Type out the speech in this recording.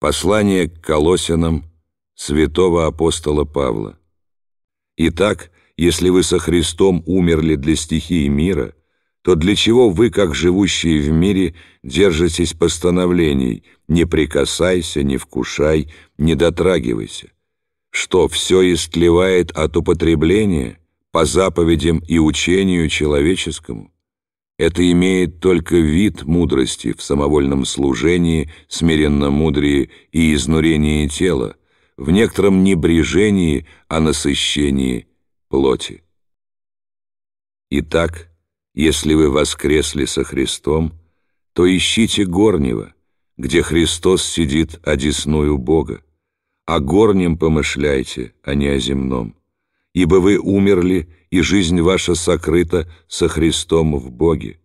Послание к Колосянам святого апостола Павла. Итак, если вы со Христом умерли для стихии мира, то для чего вы, как живущие в мире, держитесь постановлений «не прикасайся, не вкушай, не дотрагивайся»? Что, все истлевает от употребления по заповедям и учению человеческому? Это имеет только вид мудрости в самовольном служении, смиренно мудрее и изнурении тела, в некотором небрежении о а насыщении плоти. Итак, если вы воскресли со Христом, то ищите горнего, где Христос сидит одесную Бога, о а горнем помышляйте, а не о земном ибо вы умерли, и жизнь ваша сокрыта со Христом в Боге.